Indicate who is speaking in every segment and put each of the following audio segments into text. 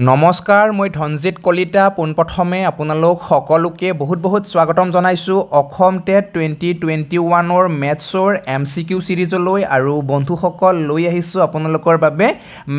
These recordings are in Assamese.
Speaker 1: নমস্কাৰ মই ধনজিৎ কলিতা পোনপ্ৰথমে আপোনালোক সকলোকে বহুত বহুত স্বাগতম জনাইছোঁ অসম টেট টুৱেণ্টি টুৱেণ্টি ওৱানৰ মেথছৰ এম চি কিউ ছিৰিজলৈ আৰু বন্ধুসকল লৈ আহিছোঁ আপোনালোকৰ বাবে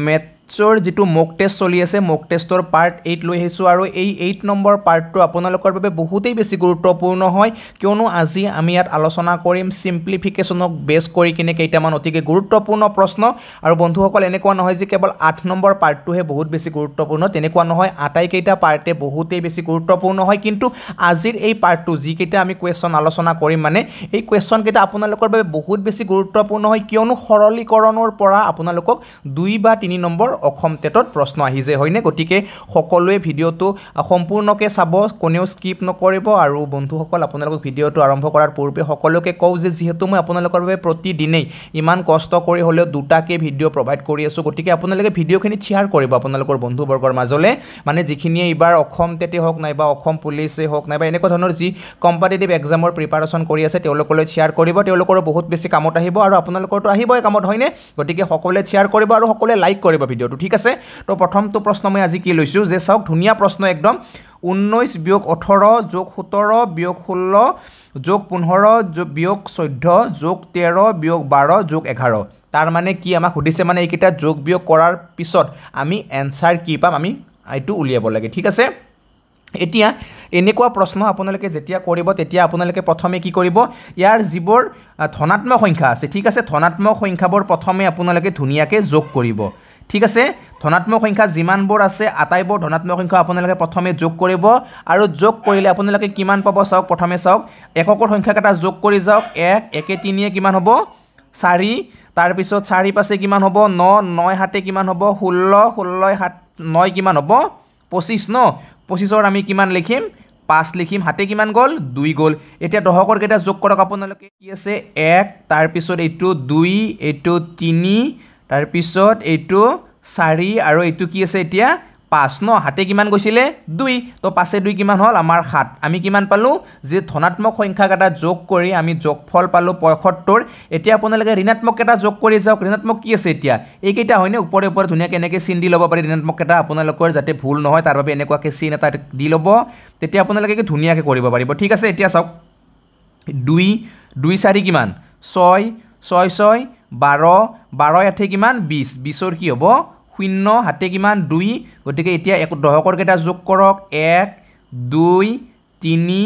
Speaker 1: মেথ এইটছৰ যিটো মক টেষ্ট চলি আছে মক টেষ্টৰ পাৰ্ট এইট লৈ আহিছোঁ আৰু এই এইট নম্বৰ পাৰ্টটো আপোনালোকৰ বাবে বহুতেই বেছি গুৰুত্বপূৰ্ণ হয় কিয়নো আজি আমি ইয়াত আলোচনা কৰিম ছিম্প্লিফিকেশ্যনক বেছ কৰি কিনে কেইটামান অতিকে গুৰুত্বপূৰ্ণ প্ৰশ্ন আৰু বন্ধুসকল এনেকুৱা নহয় যে কেৱল আঠ নম্বৰ পাৰ্টটোহে বহুত বেছি গুৰুত্বপূৰ্ণ তেনেকুৱা নহয় আটাইকেইটা পাৰ্টে বহুতেই বেছি গুৰুত্বপূৰ্ণ হয় কিন্তু আজিৰ এই পাৰ্টটো যিকেইটা আমি কুৱেশ্যন আলোচনা কৰিম মানে এই কুৱেশ্যনকেইটা আপোনালোকৰ বাবে বহুত বেছি গুৰুত্বপূৰ্ণ হয় কিয়নো সৰলীকৰণৰ পৰা আপোনালোকক দুই বা তিনি নম্বৰ আমাৰ অসম টেটত প্ৰশ্ন আহিছে হয়নে গতিকে সকলোৱে ভিডিঅ'টো সম্পূৰ্ণকৈ চাব কোনেও স্কিপ নকৰিব আৰু বন্ধুসকল আপোনালোকক ভিডিঅ'টো আৰম্ভ কৰাৰ পূৰ্বে সকলোকে কওঁ যে যিহেতু মই আপোনালোকৰ বাবে প্ৰতিদিনেই ইমান কষ্ট কৰি হ'লেও দুটাকৈ ভিডিঅ' প্ৰভাইড কৰি আছোঁ গতিকে আপোনালোকে ভিডিঅ'খিনি শ্বেয়াৰ কৰিব আপোনালোকৰ বন্ধুবৰ্গৰ মাজলৈ মানে যিখিনিয়ে এইবাৰ অসম টেটে হওক নাইবা অসম পুলিচে হওক নাইবা এনেকুৱা ধৰণৰ যি কম্পিটেটিভ এক্সামৰ প্ৰিপাৰেশ্যন কৰি আছে তেওঁলোকলৈ শ্বেয়াৰ কৰিব তেওঁলোকৰো বহুত বেছি কামত আহিব আৰু আপোনালোকৰতো আহিবই কামত হয়নে গতিকে সকলোৱে শ্বেয়াৰ কৰিব আৰু সকলোৱে লাইক কৰিব ভিডিঅ' ভিডিঅ'টো ঠিক আছে তো প্ৰথমটো প্ৰশ্ন মই আজি কি লৈছোঁ যে চাওক ধুনীয়া প্ৰশ্ন একদম ঊনৈছ বিয়োগ ওঠৰ যোগ সোতৰ বিয়োগ ষোল্ল যোগ পোন্ধৰ বিয়োগ চৈধ্য যোগ তেৰ বিয়োগ বাৰ যোগ এঘাৰ তাৰমানে কি আমাক সুধিছে মানে এইকেইটা যোগ বিয়োগ কৰাৰ পিছত আমি এনচাৰ কি পাম আমি এইটো উলিয়াব লাগে ঠিক আছে এতিয়া এনেকুৱা প্ৰশ্ন আপোনালোকে যেতিয়া কৰিব তেতিয়া আপোনালোকে প্ৰথমে কি কৰিব ইয়াৰ যিবোৰ ধনাত্মক সংখ্যা আছে ঠিক আছে ধনাত্মক সংখ্যাবোৰ প্ৰথমে আপোনালোকে ধুনীয়াকৈ যোগ কৰিব ঠিক আছে ধনাত্মক সংখ্যা যিমানবোৰ আছে আটাইবোৰ ধনাত্মক সংখ্যা আপোনালোকে প্ৰথমে যোগ কৰিব আৰু যোগ কৰিলে আপোনালোকে কিমান পাব চাওক প্ৰথমে চাওক এককৰ সংখ্যাকেইটা যোগ কৰি যাওক এক একে তিনিয়ে কিমান হ'ব চাৰি তাৰপিছত চাৰি পাছে কিমান হ'ব ন নয় সাতে কিমান হ'ব ষোল্ল ষোল্লই সাত নয় কিমান হ'ব পঁচিছ ন পঁচিছৰ আমি কিমান লিখিম পাঁচ লিখিম হাতে কিমান গ'ল দুই গ'ল এতিয়া দহকৰ কেইটা যোগ কৰক আপোনালোকে কি আছে এক তাৰপিছত এইটো দুই এইটো তিনি তাৰপিছত এইটো চাৰি আৰু এইটো কি আছে এতিয়া পাঁচ ন হাতে কিমান গৈছিলে দুই তো পাঁচে দুই কিমান হ'ল আমাৰ সাত আমি কিমান পালোঁ যে ধনাত্মক সংখ্যাক এটা যোগ কৰি আমি যোগ ফল পালোঁ পঁয়সত্তৰ এতিয়া আপোনালোকে ঋণাত্মক এটা যোগ কৰি যাওক ঋণাত্মক কি আছে এতিয়া এইকেইটা হয়নে ওপৰে ওপৰে ধুনীয়াকৈ এনেকৈ চিন দি ল'ব পাৰি ঋণাত্মক এটা আপোনালোকৰ যাতে ভুল নহয় তাৰ বাবে এনেকুৱাকৈ চিন এটা দি ল'ব তেতিয়া আপোনালোকে কি ধুনীয়াকৈ কৰিব পাৰিব ঠিক আছে এতিয়া চাওক দুই দুই চাৰি কিমান ছয় ছয় ছয় বাৰ বাৰ এঠে কিমান বিছ বিছৰ কি হ'ব শূন্য হাতে কিমান দুই গতিকে এতিয়া এক কেইটা যোগ কৰক এক দুই তিনি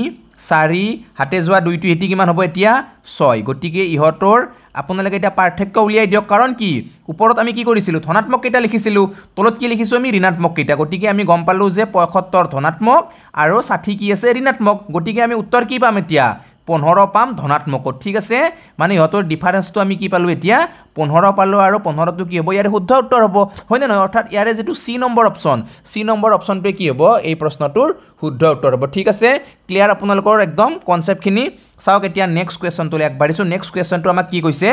Speaker 1: চাৰি হাতে যোৱা দুইটো সিহঁতি কিমান হ'ব এতিয়া ছয় গতিকে ইহঁতৰ আপোনালোকে এতিয়া পাৰ্থক্য উলিয়াই দিয়ক কাৰণ কি ওপৰত আমি কি কৰিছিলোঁ ধনাত্মককেইটা লিখিছিলোঁ তলত কি লিখিছোঁ আমি ঋণাত্মক কেইটা গতিকে আমি গম পালোঁ যে পঁয়সত্তৰ ধনাত্মক আৰু ষাঠি কি আছে ঋণাত্মক গতিকে আমি উত্তৰ কি পাম এতিয়া পোন্ধৰ পাম ধনাত্মকত ঠিক আছে মানে ইহঁতৰ ডিফাৰেঞ্চটো আমি কি পালোঁ এতিয়া পোন্ধৰ পালোঁ আৰু পোন্ধৰটো কি হ'ব ইয়াৰে শুদ্ধ উত্তৰ হ'ব হয়নে নহয় অৰ্থাৎ ইয়াৰে যিটো C number option C number অপশ্যনটোৱে কি হ'ব এই প্ৰশ্নটোৰ শুদ্ধ উত্তৰ হ'ব ঠিক আছে ক্লিয়াৰ আপোনালোকৰ একদম কনচেপ্টখিনি চাওক এতিয়া নেক্সট কুৱেশ্যনটোলৈ আগবাঢ়িছোঁ নেক্সট কুৱেশ্যনটো আমাক কি কৈছে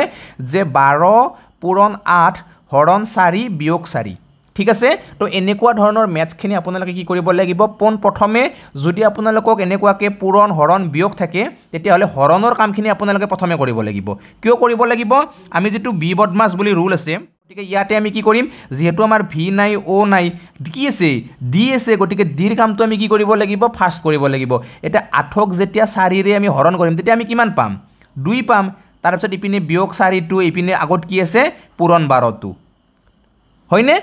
Speaker 1: যে বাৰ পূৰণ আঠ হৰণ চাৰি বিয়োগ চাৰি ঠিক আছে তো এনেকুৱা ধৰণৰ মেথছখিনি আপোনালোকে কি কৰিব লাগিব পোন প্ৰথমে যদি আপোনালোকক এনেকুৱাকৈ পূৰণ হৰণ বিয়োগ থাকে তেতিয়াহ'লে হৰণৰ কামখিনি আপোনালোকে প্ৰথমে কৰিব লাগিব কিয় কৰিব লাগিব আমি যিটো বি বদমাছ বুলি ৰুল আছে গতিকে ইয়াতে আমি কি কৰিম যিহেতু আমাৰ ভি নাই অ' নাই কি আছে ডি আছে গতিকে ডিৰ কামটো আমি কি কৰিব লাগিব ফাষ্ট কৰিব লাগিব এতিয়া আঠক যেতিয়া চাৰিৰে আমি হৰণ কৰিম তেতিয়া আমি কিমান পাম দুই পাম তাৰপিছত ইপিনে বিয়োগ চাৰিটো ইপিনে আগত কি আছে পূৰণ বাৰটো হয়নে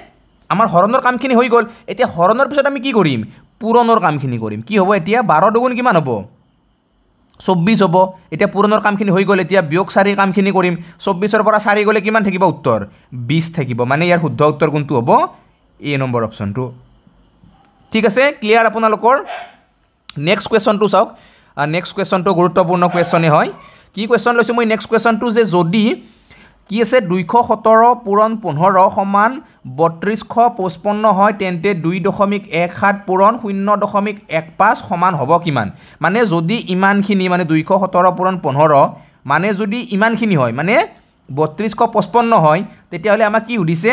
Speaker 1: আমাৰ হৰণৰ কামখিনি হৈ গ'ল এতিয়া হৰণৰ পিছত আমি কি কৰিম পূৰণৰ কামখিনি কৰিম কি হ'ব এতিয়া বাৰ দুগুণ কিমান হ'ব চৌব্বিছ হ'ব এতিয়া পূৰণৰ কামখিনি হৈ গ'ল এতিয়া বিয়োগ চাৰি কামখিনি কৰিম চৌব্বিছৰ পৰা চাৰি গ'লে কিমান থাকিব উত্তৰ বিছ থাকিব মানে ইয়াৰ শুদ্ধ উত্তৰ কোনটো হ'ব এ নম্বৰ অপশ্যনটো ঠিক আছে ক্লিয়াৰ আপোনালোকৰ নেক্সট কুৱেশ্যনটো চাওক নেক্সট কুৱেশ্যনটো গুৰুত্বপূৰ্ণ কুৱেশ্যনে হয় কি কুৱেশ্যন লৈছোঁ মই নেক্সট কুৱেশ্যনটো যে যদি কি আছে দুইশ সোতৰ পূৰণ পোন্ধৰ সমান বত্ৰিছশ পঁচপন্ন হয় তেন্তে দুই দশমিক এক সাত পূৰণ শূন্য দশমিক এক পাঁচ সমান হ'ব কিমান মানে যদি ইমানখিনি মানে দুইশ সোতৰ পূৰণ পোন্ধৰ মানে যদি ইমানখিনি হয় মানে বত্ৰিছশ পঁচপন্ন হয় তেতিয়াহ'লে আমাক কি সুধিছে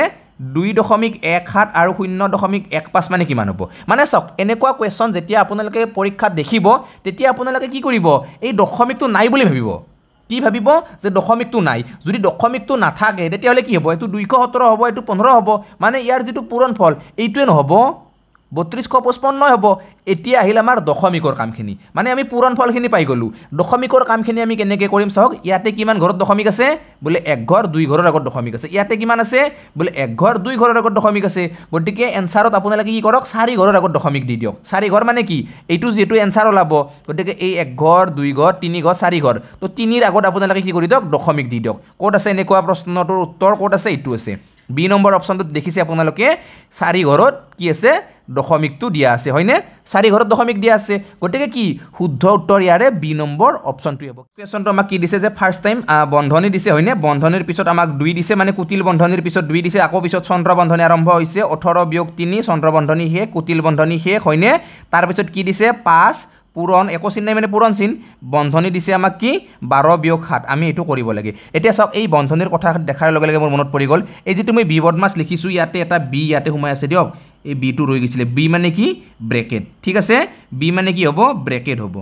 Speaker 1: দুই দশমিক এক সাত আৰু শূন্য দশমিক এক পাঁচ মানে কিমান হ'ব মানে চাওক এনেকুৱা কুৱেশ্যন যেতিয়া আপোনালোকে পৰীক্ষাত দেখিব তেতিয়া আপোনালোকে কি কৰিব এই দশমিকটো নাই বুলি ভাবিব কি ভাবিব যে দশমিকটো নাই যদি দশমিকটো নাথাকে তেতিয়াহ'লে কি হ'ব এইটো দুইশ সোতৰ হ'ব এইটো পোন্ধৰ হ'ব মানে ইয়াৰ যিটো পূৰণ ফল এইটোৱে নহ'ব বত্ৰিছশ পঁচপন্নই হ'ব এতিয়া আহিল আমাৰ দশমিকৰ কামখিনি মানে আমি পূৰণ ফলখিনি পাই গ'লোঁ দশমিকৰ কামখিনি আমি কেনেকৈ কৰিম চাওক ইয়াতে কিমান ঘৰত দশমিক আছে বোলে একঘৰ দুই ঘৰৰ আগত দশমিক আছে ইয়াতে কিমান আছে বোলে একঘৰ দুই ঘৰৰ আগত দশমিক আছে গতিকে এনচাৰত আপোনালোকে কি কৰক চাৰি ঘৰৰ আগত দশমিক দি দিয়ক চাৰিঘৰ মানে কি এইটো যিহেতু এনচাৰ ওলাব গতিকে এই একঘৰ দুইঘৰ তিনিঘৰ চাৰিঘৰ তো তিনিৰ আগত আপোনালোকে কি কৰি দিয়ক দশমিক দি দিয়ক ক'ত আছে এনেকুৱা প্ৰশ্নটোৰ উত্তৰ ক'ত আছে এইটো আছে বি নম্বৰ অপশ্যনটোত দেখিছে আপোনালোকে চাৰিঘৰত কি আছে দশমিকটো দিয়া আছে হয়নে চাৰি ঘৰত দশমিক দিয়া আছে গতিকে কি শুদ্ধ উত্তৰ ইয়াৰে বি নম্বৰ অপশ্যনটো হ'ব কুৱেশ্যনটো আমাক কি দিছে যে ফাৰ্ষ্ট টাইম বন্ধনী দিছে হয়নে বন্ধনীৰ পিছত আমাক দুই দিছে মানে কুটিল বন্ধনীৰ পিছত দুই দিছে আকৌ পিছত চন্দ্ৰ বন্ধনী আৰম্ভ হৈছে ওঠৰ বিয়োগ তিনি চন্দ্ৰ বন্ধনী শেষ কুটিল বন্ধনী শেষ হয়নে তাৰপিছত কি দিছে পাঁচ পূৰণ একো চিন নাই মানে পূৰণ চিন বন্ধনী দিছে আমাক কি বাৰ বিয়োগ সাত আমি এইটো কৰিব লাগে এতিয়া চাওক এই বন্ধনীৰ কথা দেখাৰ লগে লগে মোৰ মনত পৰি গ'ল এই যিটো মই বি বদমাছ লিখিছোঁ ইয়াতে এটা বি ইয়াতে সোমাই আছে দিয়ক এই বিটো রয়ে গেছিল বি মানে কি ব্রেকেট ঠিক আছে বি মানে কি হব ব্রেকেট হব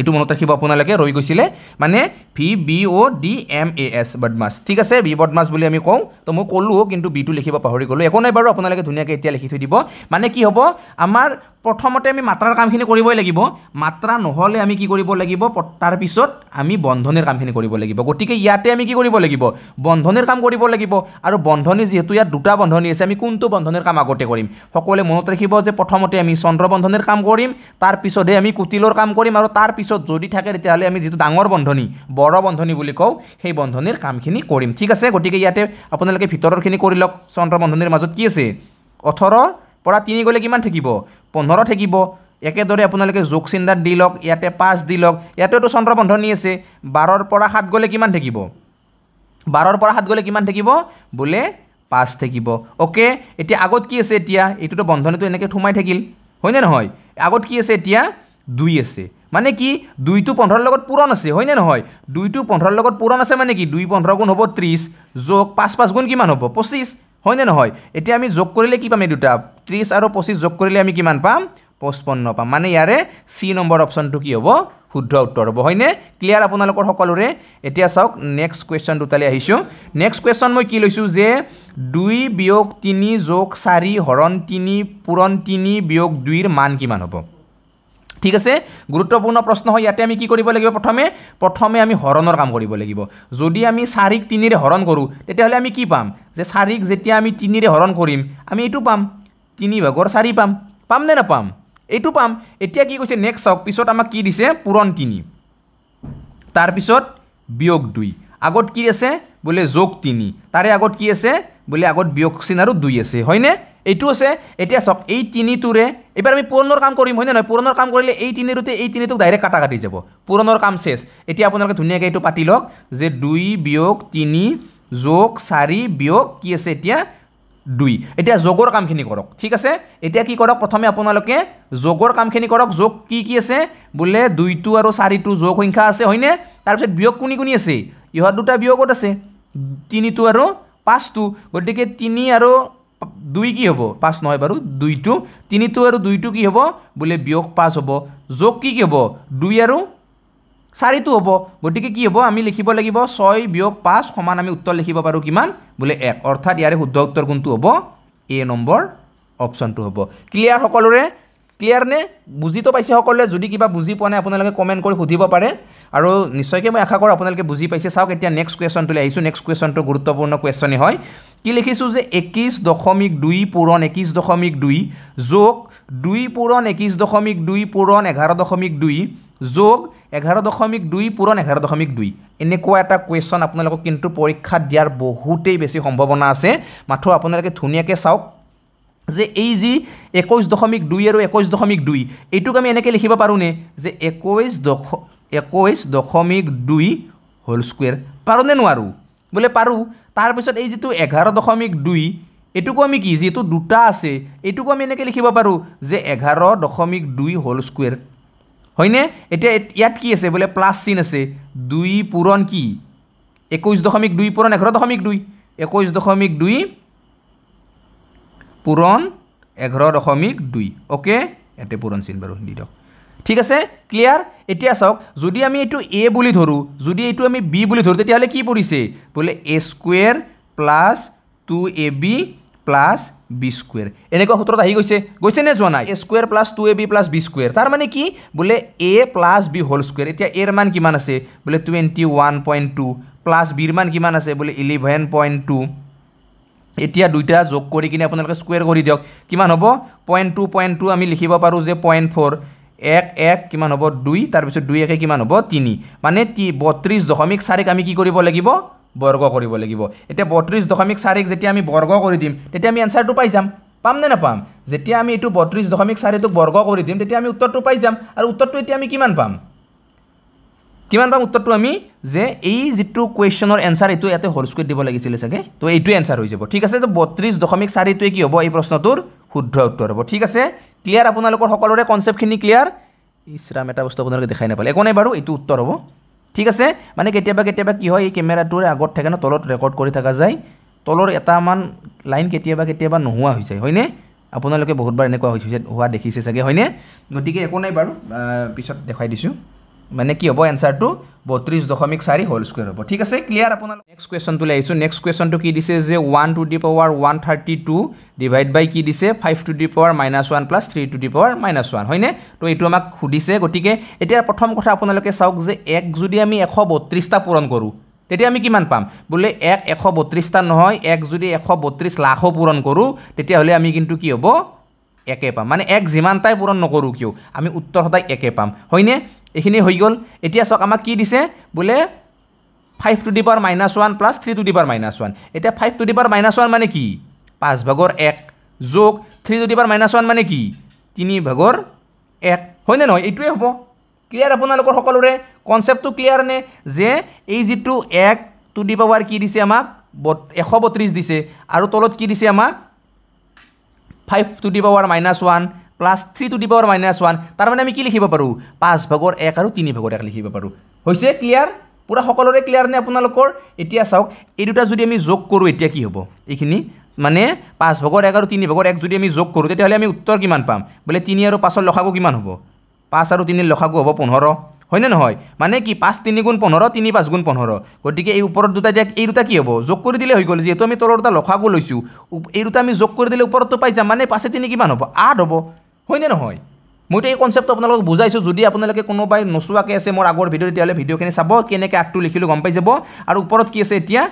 Speaker 1: এইটো মনত রাখব আপনাদের রয়ে গেছিল মানে V B O D M A S বদমাস ঠিক আছে বি বদমাস বলে আমি কও তো মো কলো কিন্তু বিটো লিখব পাহরি গলো একো নাই বারো আপনাদের ধুনিয়াকে এতিয়া লিখি থ দিব মানে কি হব আমার প্ৰথমতে আমি মাত্ৰাৰ কামখিনি কৰিবই লাগিব মাত্ৰা নহ'লে আমি কি কৰিব লাগিব তাৰপিছত আমি বন্ধনীৰ কামখিনি কৰিব লাগিব গতিকে ইয়াতে আমি কি কৰিব লাগিব বন্ধনীৰ কাম কৰিব লাগিব আৰু বন্ধনী যিহেতু ইয়াত দুটা বন্ধনী আছে আমি কোনটো বন্ধনীৰ কাম আগতে কৰিম সকলোৱে মনত ৰাখিব যে প্ৰথমতে আমি চন্দ্ৰ বন্ধনীৰ কাম কৰিম তাৰপিছতহে আমি কুটিলৰ কাম কৰিম আৰু তাৰপিছত যদি থাকে তেতিয়াহ'লে আমি যিটো ডাঙৰ বন্ধনী বৰ বন্ধনী বুলি কওঁ সেই বন্ধনীৰ কামখিনি কৰিম ঠিক আছে গতিকে ইয়াতে আপোনালোকে ভিতৰৰখিনি কৰি লওক চন্দ্ৰ বন্ধনীৰ মাজত কি আছে ওঠৰ পৰা তিনি গ'লে কিমান থাকিব পোন্ধৰ থাকিব একেদৰে আপোনালোকে যোগ চিন্তাত দি লওক ইয়াতে পাঁচ দি লওক ইয়াতেতো চন্দ্ৰ বন্ধনী আছে বাৰৰ পৰা সাত গ'লে কিমান থাকিব বাৰৰ পৰা সাত গ'লে কিমান থাকিব বোলে পাঁচ থাকিব অ'কে এতিয়া আগত কি আছে এতিয়া এইটোতো বন্ধনীটো এনেকৈ সোমাই থাকিল হয়নে নহয় আগত কি আছে এতিয়া দুই আছে মানে কি দুইটো পোন্ধৰৰ লগত পূৰণ আছে হয়নে নহয় দুইটো পোন্ধৰৰ লগত পূৰণ আছে মানে কি দুই পোন্ধৰ গুণ হ'ব ত্ৰিছ যোগ পাঁচ পাঁচ গুণ কিমান হ'ব পঁচিছ হয়নে নহয় এতিয়া আমি যোগ কৰিলে কি পাম এই দুটা ত্ৰিছ আৰু পঁচিছ যোগ কৰিলে আমি কিমান পাম পঁচপন্ন পাম মানে ইয়াৰে চি নম্বৰ অপশ্যনটো কি হ'ব শুদ্ধ উত্তৰ হ'ব হয়নে ক্লিয়াৰ আপোনালোকৰ সকলোৰে এতিয়া চাওক নেক্সট কুৱেশ্যন দুটালৈ আহিছোঁ নেক্সট কুৱেশ্যন মই কি লৈছোঁ যে দুই বিয়োগ তিনি যোগ চাৰি হৰণ তিনি পূৰণ তিনি বিয়োগ দুইৰ মান কিমান হ'ব ঠিক আছে গুৰুত্বপূৰ্ণ প্ৰশ্ন হয় ইয়াতে আমি কি কৰিব লাগিব প্ৰথমে প্ৰথমে আমি হৰণৰ কাম কৰিব লাগিব যদি আমি চাৰিক তিনিৰে হৰণ কৰোঁ তেতিয়াহলে আমি কি পাম যে চাৰিক যেতিয়া আমি তিনিৰে হৰণ কৰিম আমি এইটো পাম তিনি ভাগর চারি পাম পাম নে নাপাম এইটো পাম এতিয়া কি কৈছে নেক্সট চাওক পিছত আমাক কি দিছে পূরণ তিনি তাৰপিছত বিয়োগ দুই আগত কি আছে বোলে যোগ তিনি তাৰে আগত কি আছে বোলে আগত বিয়োগ চিন আৰু দুই আছে হয়নে এইটো আছে এতিয়া চাওক এই তিনিটোৰে এইবাৰ আমি পুৰণৰ কাম কৰিম হয়নে নহয় পুৰণৰ কাম কৰিলে এই তিনিটোতে এই তিনিটোক ডাইৰেক্ট কাটা কাটি যাব পুৰণৰ কাম শেষ এতিয়া আপোনালোকে ধুনীয়াকৈ এইটো পাতি লওক যে দুই বিয়োগ তিনি যোগ চাৰি বিয়োগ কি আছে এতিয়া দুই এতিয়া যোগৰ কামখিনি কৰক ঠিক আছে এতিয়া কি কৰক প্ৰথমে আপোনালোকে যোগৰ কামখিনি কৰক যোগ কি কি আছে বোলে দুইটো আৰু চাৰিটো যোগ সংখ্যা আছে হয়নে তাৰপিছত বিয়োগ কোনে কোনে আছে ইহঁত দুটা বিয়োগত আছে তিনিটো আৰু পাঁচটো গতিকে তিনি আৰু দুই কি হ'ব পাঁচ নহয় বাৰু দুইটো তিনিটো আৰু দুইটো কি হ'ব বোলে বিয়োগ পাঁচ হ'ব যোগ কি কি হ'ব দুই আৰু চাৰিটো হ'ব গতিকে কি হ'ব আমি লিখিব লাগিব ছয় বিয়োগ পাঁচ সমান আমি উত্তৰ লিখিব পাৰোঁ কিমান বোলে এক অৰ্থাৎ ইয়াৰে শুদ্ধ উত্তৰ কোনটো হ'ব এ নম্বৰ অপশ্যনটো হ'ব ক্লিয়াৰ সকলোৰে ক্লিয়াৰ নে বুজিতো পাইছে সকলোৱে যদি কিবা বুজি পোৱা নাই আপোনালোকে কমেণ্ট কৰি সুধিব পাৰে আৰু নিশ্চয়কৈ মই আশা কৰোঁ আপোনালোকে বুজি পাইছে চাওক এতিয়া নেক্সট কুৱেশ্যনটোলৈ আহিছোঁ নেক্সট কুৱেশ্যনটো গুৰুত্বপূৰ্ণ কুৱেশ্যনেই হয় কি লিখিছোঁ যে একৈছ দশমিক দুই পূৰণ একৈছ দশমিক দুই যোগ দুই পূৰণ একৈছ দশমিক দুই পূৰণ এঘাৰ দশমিক দুই যোগ এঘাৰ দশমিক দুই পূৰণ এঘাৰ দশমিক দুই এনেকুৱা এটা কুৱেশ্যন আপোনালোকক কিন্তু পৰীক্ষাত দিয়াৰ বহুতেই বেছি সম্ভাৱনা আছে মাথো আপোনালোকে ধুনীয়াকৈ চাওক যে এই যি একৈছ দশমিক দুই আৰু একৈছ দশমিক দুই এইটোক আমি এনেকৈ লিখিব পাৰোঁনে যে একৈছ দশ একৈছ দশমিক দুই হোল স্কুৱেৰ পাৰোঁনে নোৱাৰোঁ বোলে পাৰোঁ তাৰপিছত এই যিটো এঘাৰ দশমিক দুই এইটোকো আমি কি যিহেতু দুটা আছে এইটোকো আমি এনেকৈ লিখিব পাৰোঁ যে এঘাৰ দশমিক দুই হোল স্কুৱেৰ হয়নে এতিয়া ইয়াত কি আছে বোলে প্লাছ চিন আছে দুই পূৰণ কি একৈছ দশমিক দুই পূৰণ এঘাৰ দশমিক দুই একৈছ দশমিক দুই পূৰণ এঘাৰ দশমিক দুই অ'কে ইয়াতে পূৰণ চিন বাৰু দি দিয়ক ঠিক আছে ক্লিয়াৰ এতিয়া চাওক যদি আমি এইটো এ বুলি ধৰোঁ যদি এইটো আমি বি বুলি ধৰোঁ তেতিয়াহ'লে কি পৰিছে বোলে A square plus two A B plus B square এনেকুৱা সূত্ৰত আহি গৈছে গৈছে নে যোৱা নাই A square plus two A B plus B square তাৰমানে কি বোলে A plus B whole square এতিয়া এৰ মান কিমান আছে বোলে twenty one point two plus বিৰ মান কিমান আছে বোলে ইলেভেন পইণ্ট টু এতিয়া দুইটা যোগ কৰি কিনে আপোনালোকে স্কুৱেৰ কৰি দিয়ক কিমান হ'ব পইণ্ট টু পইণ্ট টু আমি লিখিব পাৰোঁ যে পইণ্ট ফ'ৰ এক এক কিমান হ'ব দুই তাৰপিছত দুই একে কিমান হ'ব তিনি মানে তি বত্ৰিছ দশমিক চাৰিক আমি কি কৰিব লাগিব বৰ্গ কৰিব লাগিব এতিয়া বত্ৰিছ দশমিক চাৰিক যেতিয়া আমি বৰ্গ কৰি দিম তেতিয়া আমি এনচাৰটো পাই যাম পাম নে নাপাম যেতিয়া আমি এইটো বত্ৰিছ দশমিক চাৰিটোক বৰ্গ কৰি দিম তেতিয়া আমি উত্তৰটো পাই যাম আৰু উত্তৰটো এতিয়া আমি কিমান পাম কিমান পাম উত্তৰটো আমি যে এই যিটো কুৱেশ্যনৰ এনচাৰ এইটো ইয়াতে হৰস্কুৱেট দিব লাগিছিলে চাগে তো এইটোৱে এনচাৰ হৈ যাব ঠিক আছে যে বত্ৰিছ দশমিক চাৰিটোৱে কি হ'ব এই প্ৰশ্নটোৰ শুদ্ধ উত্তৰ হ'ব ঠিক আছে ক্লিয়াৰ আপোনালোকৰ সকলোৰে কনচেপ্টখিনি ক্লিয়াৰ ইচ ৰাম এটা বস্তু আপোনালোকে দেখাই নাপালে একো নাই বাৰু এইটো উত্তৰ হ'ব ঠিক আছে মানে কেতিয়াবা কেতিয়াবা কি হয় এই কেমেৰাটোৰে আগত থাকে ন তলত ৰেকৰ্ড কৰি থকা যায় তলৰ এটামান লাইন কেতিয়াবা কেতিয়াবা নোহোৱা হৈ যায় হয়নে আপোনালোকে বহুতবাৰ এনেকুৱা হৈছে হোৱা দেখিছে চাগে হয়নে গতিকে একো নাই বাৰু পিছত দেখুৱাই দিছোঁ মানে কি হ'ব এনচাৰটো বত্ৰিছ দশমিক চাৰি হোল স্কুৱেৰ হ'ব ঠিক আছে ক্লিয়াৰ আপোনালোক নেক্সট কুৱেশ্যনটোলৈ আহিছোঁ নেক্সট কুৱেশ্যনটো কি দিছে যে one to the power one thirty two divide by কি দিছে five to the power minus one plus three to the power minus one হয়নে ত' এইটো আমাক সুধিছে গতিকে এতিয়া প্ৰথম কথা আপোনালোকে চাওক যে এক যদি আমি এশ বত্ৰিছটা পূৰণ কৰোঁ তেতিয়া আমি কিমান পাম বোলে এক এশ বত্ৰিছটা নহয় এক যদি এশ বত্ৰিছ লাখো পূৰণ কৰোঁ তেতিয়াহ'লে আমি কিন্তু কি হ'ব একে পাম মানে এক যিমানটাই পূৰণ নকৰোঁ কিয় আমি উত্তৰ সদায় একে পাম হয়নে এইখিনি হৈ গ'ল এতিয়া চাওক আমাক কি দিছে বোলে five to the power minus one plus three to the power minus one এতিয়া five to the power minus one মানে কি পাঁচ ভাগৰ এক যোগ three to the power minus one মানে কি তিনি ভাগৰ এক হয়নে নহয় এইটোৱে হ'ব ক্লিয়াৰ আপোনালোকৰ সকলোৰে কনচেপ্টটো ক্লিয়াৰ নে যে এই যিটো এক টু দি পাৱাৰ কি দিছে আমাক এশ বত্ৰিছ দিছে আৰু তলত কি দিছে আমাক five to the power minus one plus three to the power minus one তাৰমানে আমি কি লিখিব পাৰোঁ পাঁচ ভাগৰ এক আৰু তিনি ভাগৰ এক লিখিব পাৰোঁ হৈছে ক্লিয়াৰ পূৰা সকলোৰে ক্লিয়াৰ নে আপোনালোকৰ এতিয়া চাওক এই দুটা যদি আমি যোগ কৰোঁ এতিয়া কি হ'ব এইখিনি মানে পাঁচ ভাগৰ এক আৰু তিনি ভাগৰ এক যদি আমি যোগ কৰোঁ তেতিয়াহ'লে আমি উত্তৰ কিমান পাম বোলে তিনি আৰু পাঁচৰ লখাগু কিমান হ'ব পাঁচ আৰু তিনিৰ লখাগু হ'ব পোন্ধৰ হয়নে নহয় মানে কি পাঁচ তিনি গুণ পোন্ধৰ তিনি পাঁচ গুণ পোন্ধৰ গতিকে এই ওপৰত দুটা এতিয়া এই দুটা কি হ'ব যোগ কৰি দিলে হৈ গ'ল যিহেতু আমি তলৰ দুটা লখাগু লৈছোঁ এই দুটা আমি যোগ কৰি দিলে ওপৰতটো পাই যাম মানে পাঁচে তিনি কিমান হ'ব আঠ হ'ব হয়নে নহয় মইতো এই কনচেপ্টটো আপোনালোকক বুজাইছোঁ যদি আপোনালোকে কোনোবাই নোচোৱাকৈ আছে মোৰ আগৰ ভিডিঅ' তেতিয়াহ'লে ভিডিঅ'খিনি চাব কেনেকৈ আগটো লিখিলোঁ গম পাই যাব আৰু ওপৰত কি আছে এতিয়া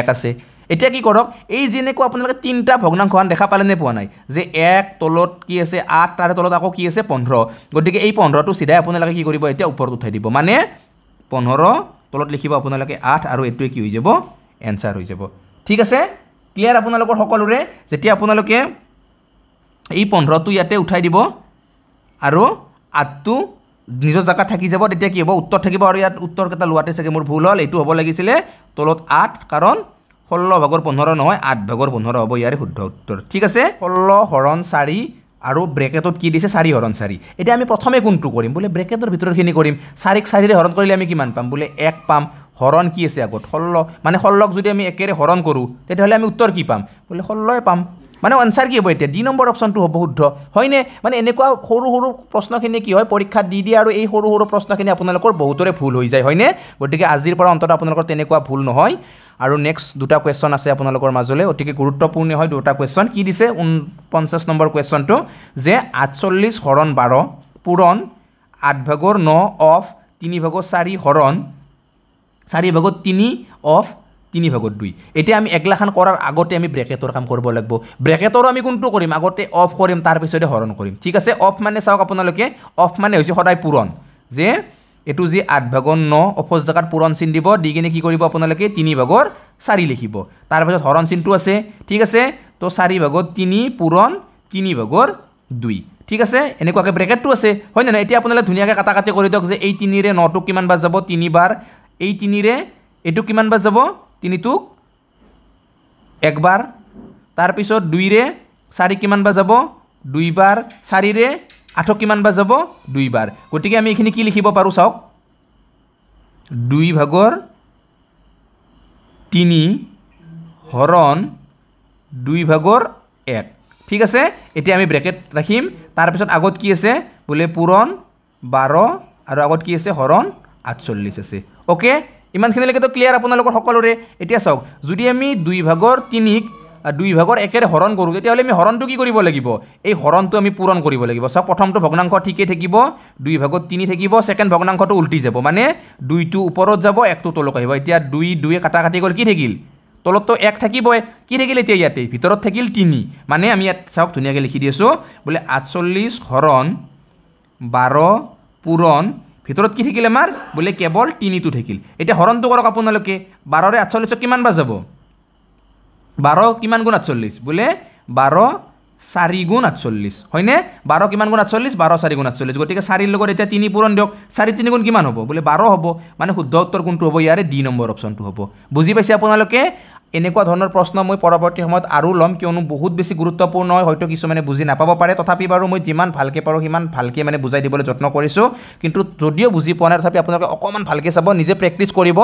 Speaker 1: এক আছে এতিয়া কি কৰক এই যেনেকুৱা আপোনালোকে তিনিটা ভগ্নাংশ আন দেখা পালেনে পোৱা নাই যে এক তলত কি আছে আঠ তাৰে তলত আকৌ কি আছে পোন্ধৰ গতিকে এই পোন্ধৰটো চিধাই আপোনালোকে কি কৰিব এতিয়া ওপৰত উঠাই দিব মানে পোন্ধৰ তলত লিখিব আপোনালোকে আঠ আৰু এইটোৱে কি হৈ যাব এনচাৰ হৈ যাব ঠিক আছে ক্লিয়াৰ আপোনালোকৰ সকলোৰে যেতিয়া আপোনালোকে এই পোন্ধৰটো ইয়াতে উঠাই দিব আৰু আঠটো নিজৰ জেগাত থাকি যাব তেতিয়া কি হ'ব উত্তৰ থাকিব আৰু ইয়াত উত্তৰকেইটা লোৱাতে চাগে মোৰ ভুল হ'ল এইটো হ'ব লাগিছিলে তলত আঠ কাৰণ ষোল্ল ভাগৰ পোন্ধৰ নহয় আঠ ভাগৰ পোন্ধৰ হ'ব ইয়াৰে শুদ্ধ উত্তৰ ঠিক আছে ষোল্ল হৰণ চাৰি আৰু ব্ৰেকেটত কি দিছে চাৰি হৰণ চাৰি এতিয়া আমি প্ৰথমে কোনটো কৰিম বোলে ব্ৰেকেটৰ ভিতৰৰখিনি কৰিম চাৰিক চাৰিৰে হৰণ কৰিলে আমি কিমান পাম বোলে এক পাম হৰণ কি আছে আগত ষোল্ল মানে ষোল্লক যদি আমি একেৰে হৰণ কৰোঁ তেতিয়াহ'লে আমি উত্তৰ কি পাম বোলে ষোল্লই পাম মানে আনচাৰ কি হ'ব এতিয়া দি নম্বৰ অপশ্যনটো হ'ব শুদ্ধ হয়নে মানে এনেকুৱা সৰু সৰু প্ৰশ্নখিনি কি হয় পৰীক্ষাত দি দিয়ে আৰু এই সৰু সৰু প্ৰশ্নখিনি আপোনালোকৰ বহুতৰে ভুল হৈ যায় হয়নে গতিকে আজিৰ পৰা অন্ততঃ আপোনালোকৰ তেনেকুৱা ভুল নহয় আৰু নেক্সট দুটা কুৱেশ্যন আছে আপোনালোকৰ মাজলৈ অতিকে গুৰুত্বপূৰ্ণ হয় দুটা কুৱেশ্যন কি দিছে ঊনপঞ্চাছ নম্বৰ কুৱেশ্যনটো যে আঠচল্লিছ হৰণ বাৰ পূৰণ আঠ ভাগৰ ন অফ তিনি ভাগৰ চাৰি হৰণ চাৰি ভাগৰ তিনি অফ তিনি ভাগত দুই এতিয়া আমি একলাখান কৰাৰ আগতে আমি ব্ৰেকেটৰ কাম কৰিব লাগিব ব্ৰেকেটৰো আমি কোনটো কৰিম আগতে অফ কৰিম তাৰপিছতে হৰণ কৰিম ঠিক আছে অফ মানে চাওক আপোনালোকে অফ মানে হৈছে সদায় পূৰণ যে এইটো যে আঠ ভাগৰ ন অফজ জেগাত পূৰণ চিন দিব দি কিনে কি কৰিব আপোনালোকে তিনি ভাগৰ চাৰি লিখিব তাৰপিছত হৰণ চিনটো আছে ঠিক আছে তো চাৰি ভাগত তিনি পূৰণ তিনি ভাগৰ দুই ঠিক আছে এনেকুৱাকৈ ব্ৰেকেটটো আছে হয় নহয় এতিয়া আপোনালোকে ধুনীয়াকৈ কাটা কাটি কৰি দিয়ক যে এই তিনিৰে নটো কিমান বাৰ যাব তিনিবাৰ এই তিনিৰে এইটো কিমান বাৰ যাব তিনিটোক একবাৰ তাৰপিছত দুইৰে চাৰি কিমান বা যাব দুইবাৰ চাৰিৰে আঠক কিমান বা যাব দুইবাৰ গতিকে আমি এইখিনি কি লিখিব পাৰোঁ চাওক দুই ভাগৰ তিনি হৰণ দুই ভাগৰ এক ঠিক আছে এতিয়া আমি ব্ৰেকেট ৰাখিম তাৰপিছত আগত কি আছে বোলে পূৰণ বাৰ আৰু আগত কি আছে হৰণ আঠচল্লিছ আছে অ'কে ইমানখিনিলৈকেতো ক্লিয়াৰ আপোনালোকৰ সকলোৰে এতিয়া চাওক যদি আমি দুই ভাগৰ তিনিক দুই ভাগৰ একেৰে হৰণ কৰোঁ তেতিয়াহ'লে আমি হৰণটো কি কৰিব লাগিব এই হৰণটো আমি পূৰণ কৰিব লাগিব চাওক প্ৰথমটো ভগ্নাংশ ঠিকেই থাকিব দুই ভাগত তিনি থাকিব ছেকেণ্ড ভগ্নাংশটো উল্টি যাব মানে দুইটো ওপৰত যাব একটো তলত আহিব এতিয়া দুই দুই কাটাকাটি গ'ল কি থাকিল তলততো এক থাকিবই কি থাকিল এতিয়া ইয়াতে ভিতৰত থাকিল তিনি মানে আমি ইয়াত চাওক ধুনীয়াকৈ লিখি দি আছোঁ বোলে আঠচল্লিছ হৰণ বাৰ পূৰণ ভিতৰত কি থাকিল আমাৰ বোলে কেৱল তিনিটো থাকিল এতিয়া হৰণটো কৰক আপোনালোকে বাৰৰে আঠচল্লিছত কিমান বা যাব বাৰ কিমান গুণ আঠচল্লিছ বোলে বাৰ চাৰি গুণ আঠচল্লিছ হয়নে বাৰ কিমান গুণ আঠচল্লিছ বাৰ চাৰি গুণ আঠচল্লিছ গতিকে চাৰিৰ লগত এতিয়া তিনি পূৰণ দিয়ক চাৰি তিনি গুণ কিমান হ'ব বোলে বাৰ হ'ব মানে শুদ্ধ উত্তৰ কোনটো হ'ব ইয়াৰে ডি নম্বৰ অপশ্যনটো হ'ব বুজি পাইছে আপোনালোকে এনেকুৱা ধৰণৰ প্ৰশ্ন মই পৰৱৰ্তী সময়ত আৰু ল'ম কিয়নো বহুত বেছি গুৰুত্বপূৰ্ণ হয় হয়তো কিছুমানে বুজি নাপাব পাৰে তথাপি বাৰু মই যিমান ভালকৈ পাৰোঁ সিমান ভালকৈ মানে বুজাই দিবলৈ যত্ন কৰিছোঁ কিন্তু যদিও বুজি পোৱা নাই তথাপি আপোনালোকে অকণমান ভালকৈ চাব নিজে প্ৰেক্টিছ কৰিব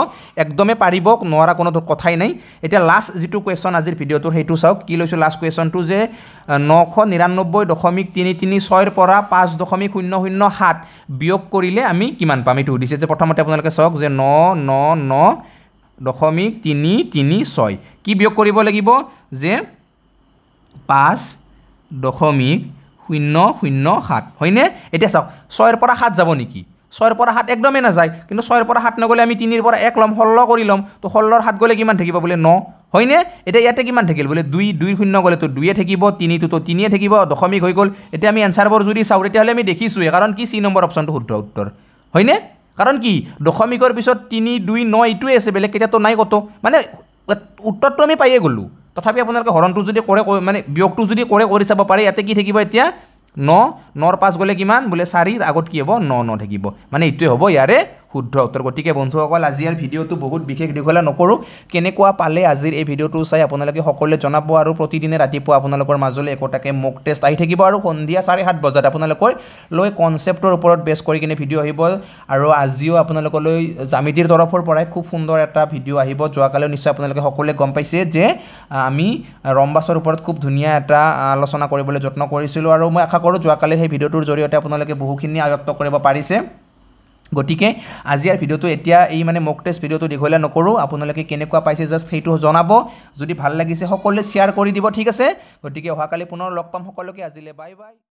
Speaker 1: একদমেই পাৰিব নোৱাৰা কোনো কথাই নাই এতিয়া লাষ্ট যিটো কুৱেশ্যন আজিৰ ভিডিঅ'টোৰ সেইটো চাওক কি লৈছোঁ লাষ্ট কুৱেশ্যনটো যে নশ নিৰান্নব্বৈ দশমিক তিনি তিনি ছয়ৰ পৰা পাঁচ দশমিক শূন্য শূন্য সাত বিয়োগ কৰিলে আমি কিমান পাম এইটো সুধিছে যে প্ৰথমতে আপোনালোকে চাওক যে ন ন ন দশমিক তিনি তিনি ছয় কি বিয়োগ কৰিব লাগিব যে পাঁচ দশমিক শূন্য শূন্য সাত হয়নে এতিয়া চাওক ছয়ৰ পৰা সাত যাব নেকি ছয়ৰ পৰা সাত একদমেই নাযায় কিন্তু ছয়ৰ পৰা সাত নগ'লে আমি তিনিৰ পৰা এক ল'ম ষোল্ল কৰি ল'ম তো ষোল্লৰ সাত গ'লে কিমান থাকিব বোলে ন হয়নে এতিয়া ইয়াতে কিমান থাকিল বোলে দুই দুই শূন্য গ'লেতো দুয়ে থাকিব তিনিটোতো তিনিয়ে থাকিব দশমিক হৈ গ'ল এতিয়া আমি এনচাৰবোৰ যদি চাওঁ তেতিয়াহ'লে আমি দেখিছোঁৱেই কাৰণ কি চি নম্বৰ অপশ্যনটো শুদ্ধ উত্তৰ হয়নে কাৰণ কি দশমিকৰ পিছত তিনি দুই ন এইটোৱে আছে বেলেগ কেতিয়াতো নাই ক'তো মানে উত্তৰটো আমি পায়ে গ'লোঁ তথাপি আপোনালোকে হৰণটো যদি কৰে মানে ব্যক্তিটো যদি কৰে কৰি চাব পাৰে ইয়াতে কি থাকিব এতিয়া ন নৰ পাছ গ'লে কিমান বোলে চাৰি আগত কি হ'ব ন ন থাকিব মানে এইটোৱে হ'ব ইয়াৰে শুদ্ধ উত্তৰ গতিকে বন্ধুসকল আজি ইয়াৰ ভিডিঅ'টো বহুত বিশেষ দীঘলে নকৰোঁ কেনেকুৱা পালে আজিৰ এই ভিডিঅ'টো চাই আপোনালোকে সকলোৱে জনাব আৰু প্ৰতিদিনে ৰাতিপুৱা আপোনালোকৰ মাজলৈ একোটাকৈ মোক টেষ্ট আহি থাকিব আৰু সন্ধিয়া চাৰে সাত বজাত আপোনালোকৰ লৈ কনচেপ্টৰ ওপৰত বেছ কৰি কিনে ভিডিঅ' আহিব আৰু আজিও আপোনালোকলৈ জামিতিৰ তৰফৰ পৰাই খুব সুন্দৰ এটা ভিডিঅ' আহিব যোৱাকালিও নিশ্চয় আপোনালোকে সকলোৱে গম পাইছে যে আমি ৰমবাছৰ ওপৰত খুব ধুনীয়া এটা আলোচনা কৰিবলৈ যত্ন কৰিছিলোঁ আৰু মই আশা কৰোঁ যোৱাকালি সেই ভিডিঅ'টোৰ জৰিয়তে আপোনালোকে বহুখিনি আয়ত্ত কৰিব পাৰিছে গতিকে আজি আৰ ভিডিওটো এতিয়া এই মানে মক টেষ্ট ভিডিঅ'টো দেখলে নকৰো আপোনালোকে কেনেকুৱা পাইছে জাস্ট সেইটো জনাব যদি ভাল লাগিছে সকলোৱে শেয়াৰ কৰি দিব ঠিক আছে গতিকে অহাকালি পুনৰ লগ পাম সকলোকে আজিলে বাই বাই